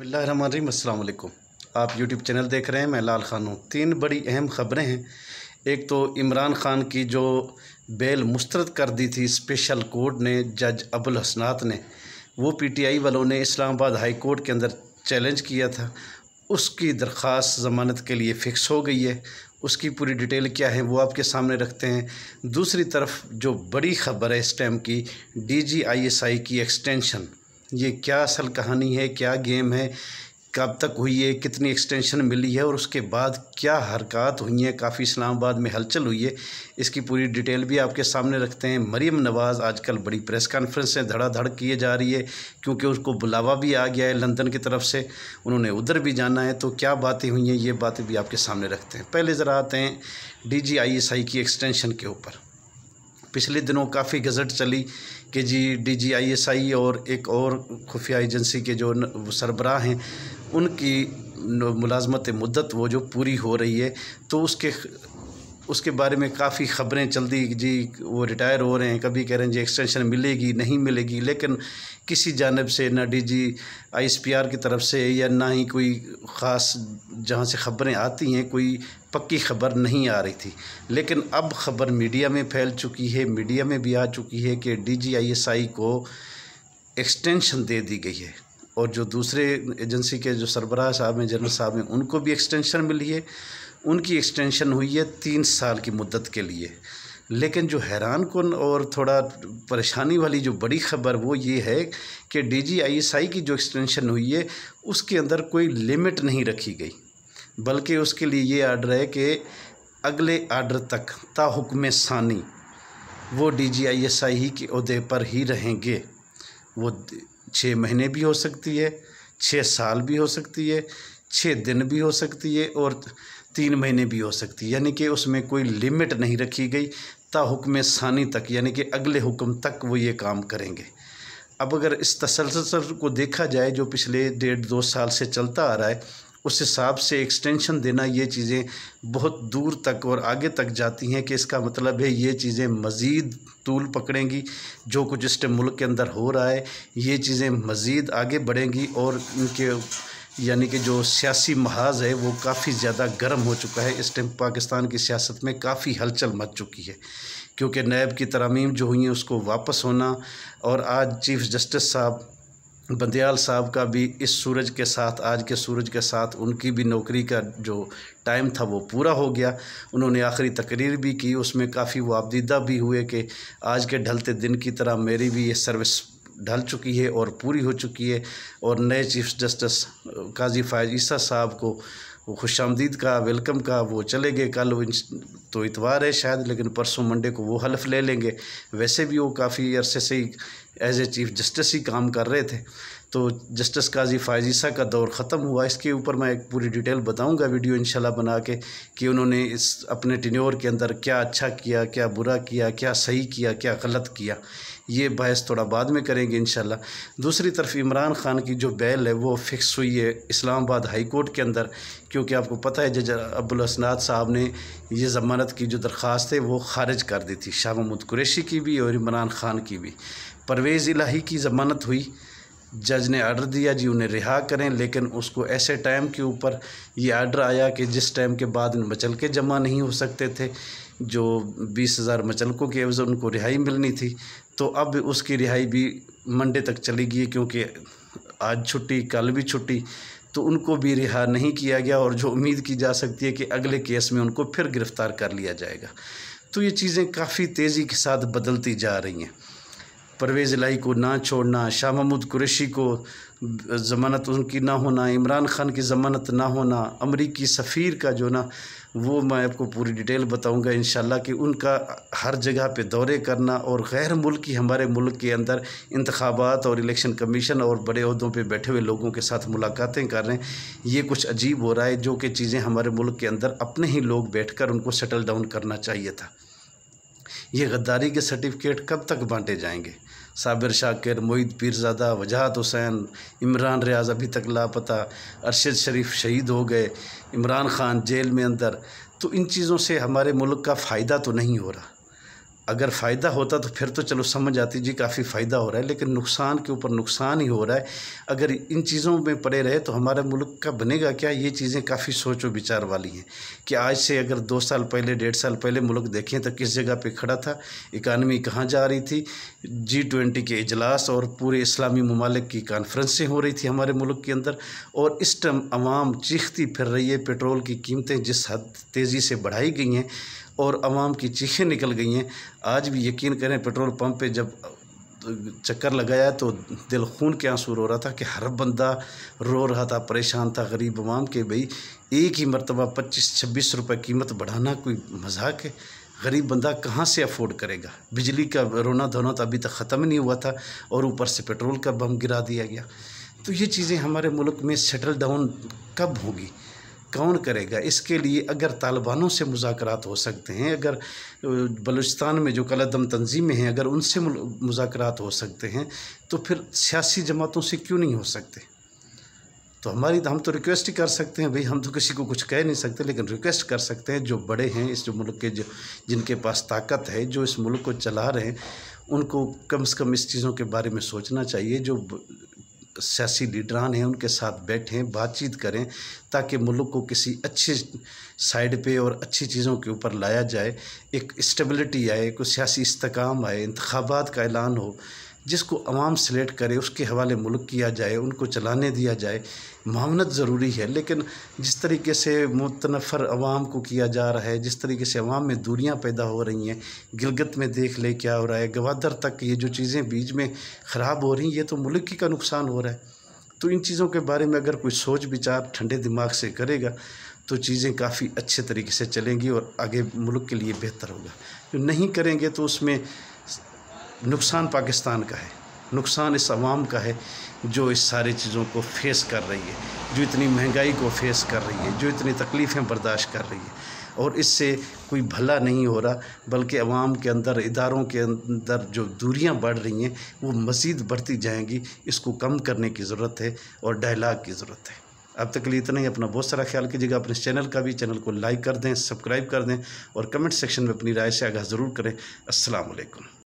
बिल्लाम आप YouTube channel देख रहे हैं मैं लाल खान हूँ तीन बड़ी अहम ख़बरें हैं एक तो इमरान खान की जो बेल मुस्तरद कर दी थी स्पेशल कोर्ट ने जज अबुल हसनात ने वो पीटीआई वालों ने इस्लामाबाद हाई कोर्ट के अंदर चैलेंज किया था उसकी दरख्वास्त ज़मानत के लिए फ़िक्स हो गई है उसकी पूरी डिटेल क्या है वो आपके सामने रखते हैं दूसरी तरफ जो बड़ी खबर है इस टाइम की D G I S I की एक्सटेंशन ये क्या असल कहानी है क्या गेम है कब तक हुई है कितनी एक्सटेंशन मिली है और उसके बाद क्या हरकत हुई है काफ़ी इस्लामाबाद में हलचल हुई है इसकी पूरी डिटेल भी आपके सामने रखते हैं मरीम नवाज़ आजकल बड़ी प्रेस कॉन्फ्रेंस है धड़ाधड़ किए जा रही है क्योंकि उसको बुलावा भी आ गया है लंदन की तरफ से उन्होंने उधर भी जाना है तो क्या बातें हुई हैं ये बातें भी आपके सामने रखते हैं पहले ज़रा आते हैं D G I S I की एक्सटेंशन के ऊपर पिछले दिनों काफ़ी गजट चली कि जी डीजीआईएसआई और एक और खुफिया एजेंसी के जो सरबराह हैं उनकी मुलाजमत मुद्दत वो जो पूरी हो रही है तो उसके उसके बारे में काफ़ी खबरें चल दी जी वो रिटायर हो रहे हैं कभी कह रहे हैं जी एक्सटेंशन मिलेगी नहीं मिलेगी लेकिन किसी जानब से ना डीजी आईएसपीआर की तरफ से या ना ही कोई ख़ास जहाँ से खबरें आती हैं कोई पक्की खबर नहीं आ रही थी लेकिन अब खबर मीडिया में फैल चुकी है मीडिया में भी आ चुकी है कि डी आई को एक्सटेंशन दे दी गई है और जो दूसरे एजेंसी के जो सरबराह साहब हैं जनरल साहब हैं उनको भी एक्सटेंशन मिली है उनकी एक्सटेंशन हुई है तीन साल की मुद्दत के लिए लेकिन जो हैरान कन और थोड़ा परेशानी वाली जो बड़ी खबर वो ये है कि D G I S I की जो एक्सटेंशन हुई है उसके अंदर कोई लिमिट नहीं रखी गई बल्कि उसके लिए ये आर्डर है कि अगले आर्डर तक ताहुकम सानी वो D G I S I ही के अहदे पर ही रहेंगे वो छः महीने भी हो सकती है छः साल भी हो सकती है छः दिन भी हो सकती है और तीन महीने भी हो सकती है यानी कि उसमें कोई लिमिट नहीं रखी गई ता हुक्म सानी तक यानी कि अगले हुक्म तक वो ये काम करेंगे अब अगर इस तसलसल को देखा जाए जो पिछले डेढ़ दो साल से चलता आ रहा है उस हिसाब से एक्सटेंशन देना ये चीज़ें बहुत दूर तक और आगे तक जाती हैं कि इसका मतलब है ये चीज़ें मज़ीद तूल पकड़ेंगी जो कुछ इस मुल्क के अंदर हो रहा है ये चीज़ें मज़ीद आगे बढ़ेंगी और इनके यानी कि जो सियासी महाज है वो काफ़ी ज़्यादा गर्म हो चुका है इस टाइम पाकिस्तान की सियासत में काफ़ी हलचल मच चुकी है क्योंकि नैब की तरामीम जो हुई हैं उसको वापस होना और आज चीफ जस्टिस साहब बंदयाल साहब का भी इस सूरज के साथ आज के सूरज के साथ उनकी भी नौकरी का जो टाइम था वो पूरा हो गया उन्होंने आखिरी तकरीर भी की उसमें काफ़ी वाबदीदा भी हुए कि आज के ढलते दिन की तरह मेरी भी ये सर्विस ढल चुकी है और पूरी हो चुकी है और नए चीफ जस्टिस काजी फायज ईसा साहब को खुश आमदीद का वेलकम का वो चले गए कल तो इतवार है शायद लेकिन परसों मंडे को वो हलफ ले लेंगे वैसे भी वो काफ़ी अरसे से ही एज ए चीफ जस्टिस ही काम कर रहे थे तो जस्टिस काजी फायजीसा का दौर ख़त्म हुआ इसके ऊपर मैं एक पूरी डिटेल बताऊंगा वीडियो इंशाल्लाह बना के कि उन्होंने इस अपने टिन्योर के अंदर क्या अच्छा किया क्या बुरा किया क्या सही किया क्या गलत किया ये बहस थोड़ा बाद में करेंगे इन दूसरी तरफ इमरान ख़ान की जो बैल है वो फिक्स हुई है इस्लामाबाद हाई कोर्ट के अंदर क्योंकि आपको पता है जज अब्बुल असनाद साहब ने ये ज़मानत की जो दरख्वास्त है वो खारिज कर दी थी शाह महमूद कुरेशी की भी और इमरान ख़ान की भी परवेज़ इलाही की ज़मानत हुई जज ने आर्डर दिया जी उन्हें रिहा करें लेकिन उसको ऐसे टाइम के ऊपर ये आर्डर आया कि जिस टाइम के बाद मचल के जमा नहीं हो सकते थे जो बीस हज़ार मचलकों के एवज़ उनको रिहाई मिलनी थी तो अब उसकी रिहाई भी मंडे तक चली गई क्योंकि आज छुट्टी कल भी छुट्टी तो उनको भी रिहा नहीं किया गया और जो उम्मीद की जा सकती है कि अगले केस में उनको फिर गिरफ़्तार कर लिया जाएगा तो ये चीज़ें काफ़ी तेज़ी के साथ बदलती जा रही हैं परवेज़ इलाही को ना छोड़ना शाह महमूद कुरैशी को ज़मानत उनकी ना होना इमरान ख़ान की ज़मानत ना होना अमरीकी सफ़ीर का जो ना वो मैं आपको पूरी डिटेल बताऊँगा इन कि उनका हर जगह पर दौरे करना और गैर मुल्क ही हमारे मुल्क के अंदर इंतबात और इलेक्शन कमीशन और बड़े अहदों पर बैठे हुए लोगों के साथ मुलाकातें कर रहे हैं ये कुछ अजीब हो रहा है जो कि चीज़ें हमारे मुल्क के अंदर अपने ही लोग बैठ कर उनको सेटल डाउन करना चाहिए था ये गद्दारी के सर्टिफिकेट कब तक बांटे जाएंगे साबिर शाकिर मोईद पीरजादा वजाहत हुसैन इमरान रियाज अभी तक लापता अरशद शरीफ शहीद हो गए इमरान खान जेल में अंदर तो इन चीज़ों से हमारे मुल्क का फ़ायदा तो नहीं हो रहा अगर फ़ायदा होता तो फिर तो चलो समझ आती जी काफ़ी फ़ायदा हो रहा है लेकिन नुकसान के ऊपर नुकसान ही हो रहा है अगर इन चीज़ों में पड़े रहे तो हमारे मुल्क का बनेगा क्या ये चीज़ें काफ़ी सोचो विचार वाली हैं कि आज से अगर दो साल पहले डेढ़ साल पहले मुल्क देखें तो किस जगह पर खड़ा था इकानमी कहाँ जा रही थी जी ट्वेंटी के अजलास और पूरे इस्लामी ममालिक की कॉन्फ्रेंसें हो रही थी हमारे मुल्क के अंदर और इस टाइम आवाम चीखती फिर रही है पेट्रोल की कीमतें जिस हद तेज़ी से बढ़ाई गई हैं और आवाम की चीखें निकल गई हैं आज भी यकीन करें पेट्रोल पंप पे जब चक्कर लगाया तो दिल खून के आंसू रो रहा था कि हर बंदा रो रहा था परेशान था गरीब आवाम के भाई एक ही मरतबा पच्चीस छब्बीस रुपये कीमत बढ़ाना कोई मजाक है गरीब बंदा कहाँ से अफोर्ड करेगा बिजली का रोना धोना तो अभी तक ख़त्म नहीं हुआ था और ऊपर से पेट्रोल का बम गिरा दिया गया तो ये चीज़ें हमारे मुल्क में सेटल डाउन कब होगी कौन करेगा इसके लिए अगर तालिबानों से मुजाकरात हो सकते हैं अगर बलूचिस्तान में जो कलदम तंजीमें हैं अगर उनसे मुजाकरात हो सकते हैं तो फिर सियासी जमातों से क्यों नहीं हो सकते तो हमारी हम तो रिक्वेस्ट ही कर सकते हैं भाई हम तो किसी को कुछ कह नहीं सकते लेकिन रिक्वेस्ट कर सकते हैं जो बड़े हैं इस जो मुल्क के जो जिनके पास ताकत है जो इस मुल्क को चला रहे हैं उनको कम से कम इस चीज़ों के बारे में सोचना चाहिए जो सियासी लीडरान हैं उनके साथ बैठें बातचीत करें ताकि मुल्क को किसी अच्छे साइड पे और अच्छी चीज़ों के ऊपर लाया जाए एक स्टेबिलिटी आए कोई सियासी इस्तेकाम आए इंतबात का ऐलान हो जिसको अवाम सेलेक्ट करे उसके हवाले मुल्क किया जाए उनको चलाने दिया जाए मामनत ज़रूरी है लेकिन जिस तरीके से मुतनफ़र अवाम को किया जा रहा है जिस तरीके से अवाम में दूरियाँ पैदा हो रही हैं गिलगत में देख ले क्या हो रहा है गवादर तक ये जो चीज़ें बीच में ख़राब हो रही ये तो मुल्क ही का नुकसान हो रहा है तो इन चीज़ों के बारे में अगर कोई सोच विचार ठंडे दिमाग से करेगा तो चीज़ें काफ़ी अच्छे तरीके से चलेंगी और आगे मुल्क के लिए बेहतर होगा जो नहीं करेंगे तो उसमें नुकसान पाकिस्तान का है नुकसान इस आवाम का है जो इस सारी चीज़ों को फेस कर रही है जो इतनी महंगाई को फेस कर रही है जो इतनी तकलीफ़ें बर्दाश्त कर रही है और इससे कोई भला नहीं हो रहा बल्कि अवाम के अंदर इदारों के अंदर जो दूरियां बढ़ रही हैं वो मज़ीद बढ़ती जाएंगी इसको कम करने की ज़रूरत है और डायलाग की ज़रूरत है अब तक लिए इतना ही अपना बहुत सारा ख्याल कीजिएगा अपने चैनल का भी चैनल को लाइक कर दें सब्सक्राइब कर दें और कमेंट सेक्शन में अपनी राय से आगाह ज़रूर करें असलकम